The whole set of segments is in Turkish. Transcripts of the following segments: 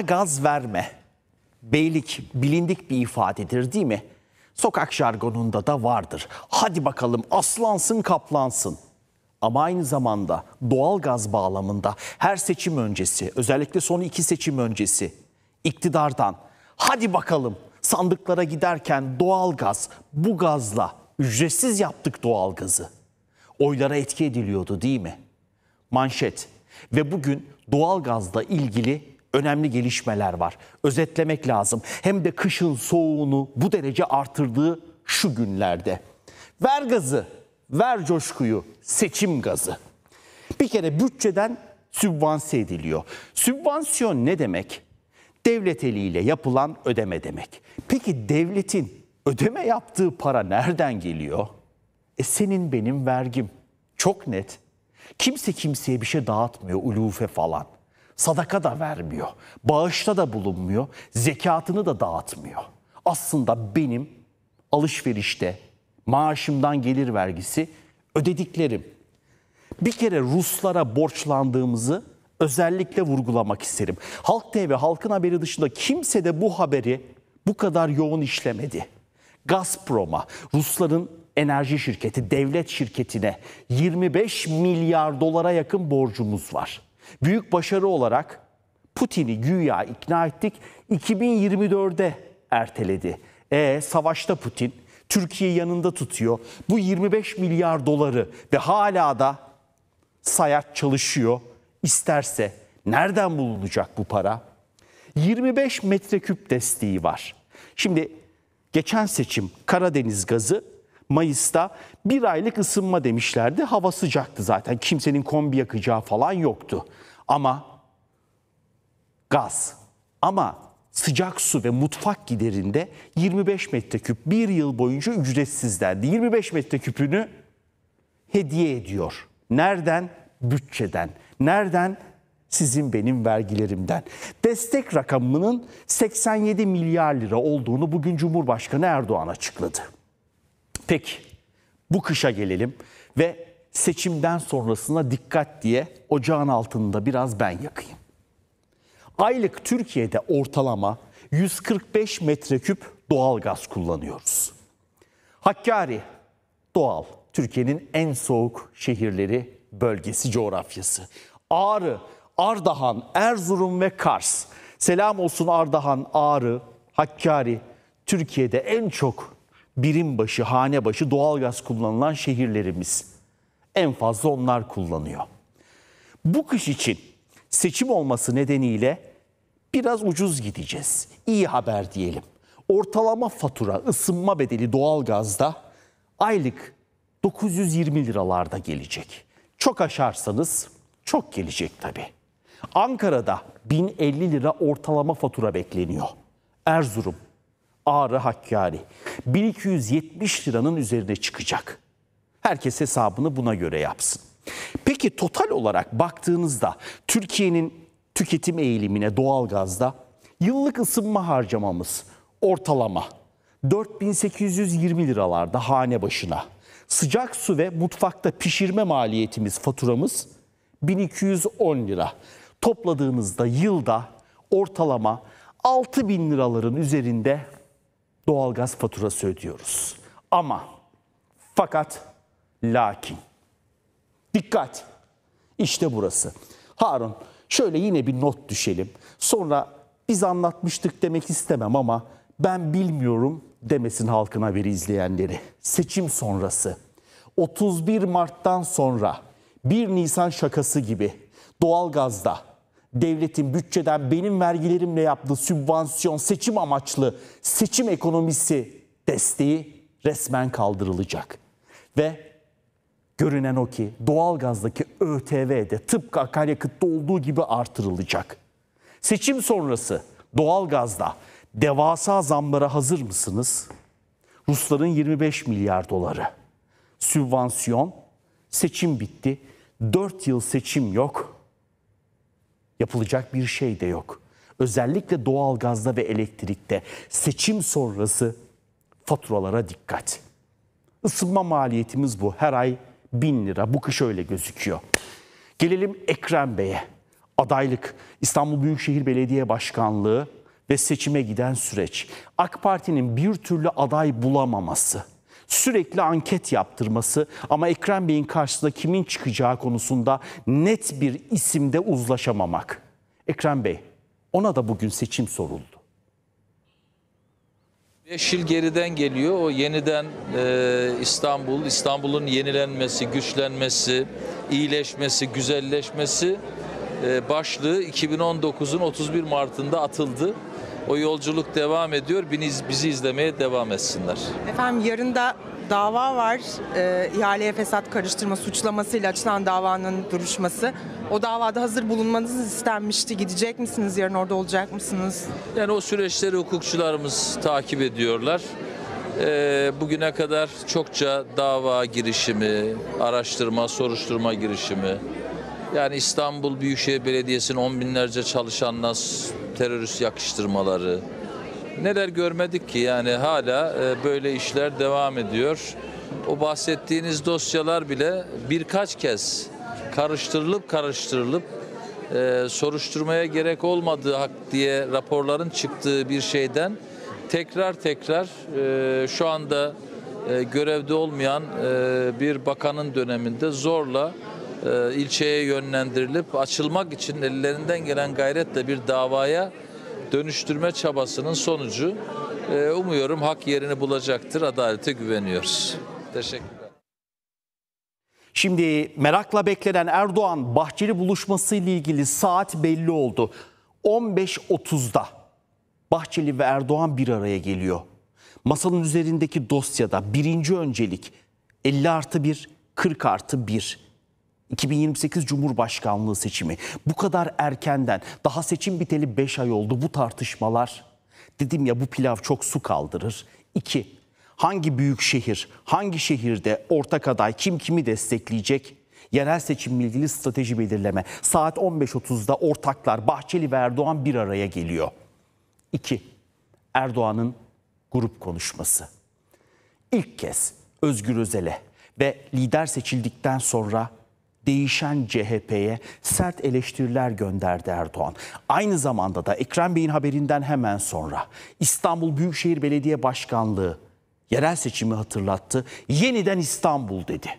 gaz verme. Beylik bilindik bir ifadedir değil mi? Sokak jargonunda da vardır. Hadi bakalım aslansın kaplansın. Ama aynı zamanda doğal gaz bağlamında her seçim öncesi, özellikle son iki seçim öncesi iktidardan hadi bakalım sandıklara giderken doğal gaz bu gazla ücretsiz yaptık doğal gazı. Oylara etki ediliyordu değil mi? Manşet ve bugün doğal gazla ilgili önemli gelişmeler var. Özetlemek lazım. Hem de kışın soğuğunu bu derece artırdığı şu günlerde. Ver gazı, ver coşkuyu, seçim gazı. Bir kere bütçeden sübvanse ediliyor. Sübvansiyon ne demek? Devlet eliyle yapılan ödeme demek. Peki devletin ödeme yaptığı para nereden geliyor? E senin benim vergim. Çok net. Kimse kimseye bir şey dağıtmıyor ulufe falan. Sadaka da vermiyor. Bağışta da bulunmuyor. Zekatını da dağıtmıyor. Aslında benim alışverişte maaşımdan gelir vergisi ödediklerim. Bir kere Ruslara borçlandığımızı özellikle vurgulamak isterim. Halk TV halkın haberi dışında kimse de bu haberi bu kadar yoğun işlemedi. Gazprom'a, Rusların enerji şirketi, devlet şirketine 25 milyar dolara yakın borcumuz var. Büyük başarı olarak Putin'i güya ikna ettik, 2024'de erteledi. E savaşta Putin, Türkiye yanında tutuyor. Bu 25 milyar doları ve hala da Sayat çalışıyor. İsterse nereden bulunacak bu para? 25 metreküp desteği var. Şimdi geçen seçim Karadeniz gazı Mayıs'ta bir aylık ısınma demişlerdi. Hava sıcaktı zaten. Kimsenin kombi yakacağı falan yoktu. Ama gaz ama sıcak su ve mutfak giderinde 25 metreküp bir yıl boyunca ücretsizlerdi. 25 metreküpünü hediye ediyor. Nereden? Bütçeden. Nereden? Sizin benim vergilerimden. Destek rakamının 87 milyar lira olduğunu bugün Cumhurbaşkanı Erdoğan açıkladı. Peki bu kışa gelelim ve seçimden sonrasına dikkat diye ocağın altında biraz ben yakayım. Aylık Türkiye'de ortalama 145 metreküp doğal gaz kullanıyoruz. Hakkari doğal Türkiye'nin en soğuk şehirleri bölgesi coğrafyası. Ağrı, Ardahan, Erzurum ve Kars. Selam olsun Ardahan, Ağrı, Hakkari Türkiye'de en çok birim başı, hane başı doğalgaz kullanılan şehirlerimiz. En fazla onlar kullanıyor. Bu kış için seçim olması nedeniyle biraz ucuz gideceğiz. İyi haber diyelim. Ortalama fatura ısınma bedeli doğalgazda aylık 920 liralarda gelecek. Çok aşarsanız çok gelecek tabii. Ankara'da 1050 lira ortalama fatura bekleniyor. Erzurum Ağrı Hakkari. 1270 liranın üzerine çıkacak. Herkes hesabını buna göre yapsın. Peki total olarak baktığınızda Türkiye'nin tüketim eğilimine doğalgazda yıllık ısınma harcamamız ortalama 4820 liralarda hane başına. Sıcak su ve mutfakta pişirme maliyetimiz, faturamız 1210 lira. Topladığınızda yılda ortalama 6000 liraların üzerinde doğalgaz faturası ödüyoruz. Ama fakat lakin dikkat işte burası. Harun şöyle yine bir not düşelim. Sonra biz anlatmıştık demek istemem ama ben bilmiyorum demesin halkına bir izleyenleri. Seçim sonrası 31 Mart'tan sonra 1 Nisan şakası gibi doğalgazda devletin bütçeden benim vergilerimle yaptığı sübvansiyon, seçim amaçlı seçim ekonomisi desteği resmen kaldırılacak. Ve görünen o ki doğalgazdaki ÖTV de tıpkı akaryakıtta olduğu gibi artırılacak. Seçim sonrası doğalgazda devasa zamlara hazır mısınız? Rusların 25 milyar doları. Sübvansiyon, seçim bitti. 4 yıl seçim yok. Yapılacak bir şey de yok. Özellikle doğalgazda ve elektrikte seçim sonrası faturalara dikkat. Isınma maliyetimiz bu. Her ay bin lira. Bu kış öyle gözüküyor. Gelelim Ekrem Bey'e. Adaylık, İstanbul Büyükşehir Belediye Başkanlığı ve seçime giden süreç. AK Parti'nin bir türlü aday bulamaması sürekli anket yaptırması ama Ekrem Bey'in karşısında kimin çıkacağı konusunda net bir isimde uzlaşamamak. Ekrem Bey, ona da bugün seçim soruldu. 5 yıl geriden geliyor. O yeniden e, İstanbul, İstanbul'un yenilenmesi, güçlenmesi, iyileşmesi, güzelleşmesi e, başlığı 2019'un 31 Mart'ında atıldı. O yolculuk devam ediyor. Biz, bizi izlemeye devam etsinler. Efendim yarın da dava var. E, ihaleye fesat karıştırma suçlamasıyla açılan davanın duruşması. O davada hazır bulunmanız istenmişti. Gidecek misiniz? Yarın orada olacak mısınız? Yani o süreçleri hukukçularımız takip ediyorlar. E, bugüne kadar çokça dava girişimi, araştırma, soruşturma girişimi, yani İstanbul Büyükşehir Belediyesi'nin on binlerce çalışanla terörist yakıştırmaları. Neler görmedik ki yani hala e, böyle işler devam ediyor. O bahsettiğiniz dosyalar bile birkaç kez karıştırılıp karıştırılıp e, soruşturmaya gerek olmadığı hak diye raporların çıktığı bir şeyden tekrar tekrar e, şu anda görevde olmayan bir bakanın döneminde zorla e, ilçeye yönlendirilip açılmak için ellerinden gelen gayretle bir davaya dönüştürme çabasının sonucu e, umuyorum hak yerini bulacaktır. Adalete güveniyoruz. Teşekkür Şimdi merakla beklenen Erdoğan Bahçeli buluşması ile ilgili saat belli oldu. 15.30'da Bahçeli ve Erdoğan bir araya geliyor. Masanın üzerindeki dosyada birinci öncelik 50 artı 1, 40 artı 1 2028 Cumhurbaşkanlığı seçimi bu kadar erkenden daha seçim biteli 5 ay oldu bu tartışmalar dedim ya bu pilav çok su kaldırır. 2. Hangi büyük şehir, hangi şehirde ortak aday kim kimi destekleyecek? Yerel seçim ilgili strateji belirleme. Saat 15.30'da ortaklar Bahçeli ve Erdoğan bir araya geliyor. 2. Erdoğan'ın grup konuşması. İlk kez Özgür Özel'e ve lider seçildikten sonra değişen CHP'ye sert eleştiriler gönderdi Erdoğan. Aynı zamanda da Ekrem Bey'in haberinden hemen sonra İstanbul Büyükşehir Belediye Başkanlığı yerel seçimi hatırlattı. Yeniden İstanbul dedi.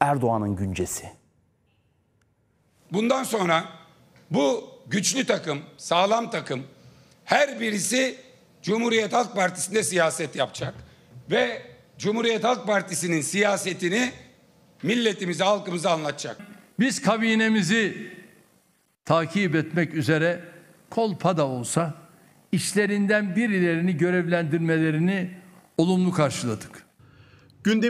Erdoğan'ın güncesi. Bundan sonra bu güçlü takım, sağlam takım her birisi Cumhuriyet Halk Partisi'nde siyaset yapacak ve Cumhuriyet Halk Partisi'nin siyasetini milletimize, halkımıza anlatacak. Biz kabinemizi takip etmek üzere kolpa da olsa işlerinden birilerini görevlendirmelerini olumlu karşıladık. Gündem